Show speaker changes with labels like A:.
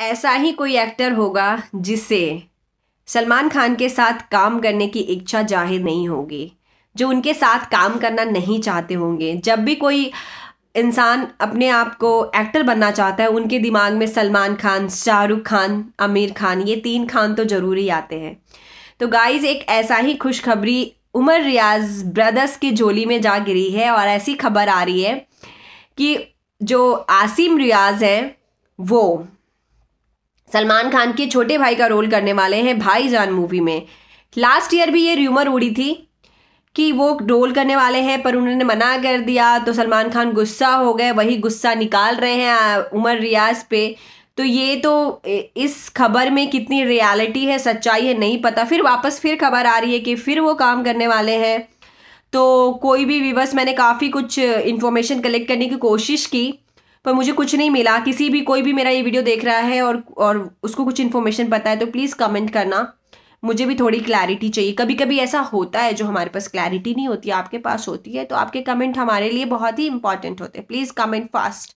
A: ऐसा ही कोई एक्टर होगा जिसे सलमान खान के साथ काम करने की इच्छा जाहिर नहीं होगी जो उनके साथ काम करना नहीं चाहते होंगे जब भी कोई इंसान अपने आप को एक्टर बनना चाहता है उनके दिमाग में सलमान खान शाहरुख खान आमिर खान ये तीन खान तो ज़रूरी आते हैं तो गाइस एक ऐसा ही खुशखबरी उमर रियाज ब्रदर्स की झोली में जा गिरी है और ऐसी खबर आ रही है कि जो आसिम रियाज हैं वो सलमान खान के छोटे भाई का रोल करने वाले हैं भाईजान मूवी में लास्ट ईयर भी ये र्यूमर उड़ी थी कि वो रोल करने वाले हैं पर उन्होंने मना कर दिया तो सलमान खान गुस्सा हो गए वही गुस्सा निकाल रहे हैं उमर रियाज पे तो ये तो इस खबर में कितनी रियलिटी है सच्चाई है नहीं पता फिर वापस फिर खबर आ रही है कि फिर वो काम करने वाले हैं तो कोई भी विवश मैंने काफ़ी कुछ इन्फॉर्मेशन कलेक्ट करने की कोशिश की पर मुझे कुछ नहीं मिला किसी भी कोई भी मेरा ये वीडियो देख रहा है और और उसको कुछ इन्फॉर्मेशन पता है तो प्लीज़ कमेंट करना मुझे भी थोड़ी क्लैरिटी चाहिए कभी कभी ऐसा होता है जो हमारे पास क्लैरिटी नहीं होती आपके पास होती है तो आपके कमेंट हमारे लिए बहुत ही इंपॉर्टेंट होते हैं प्लीज़ कमेंट फास्ट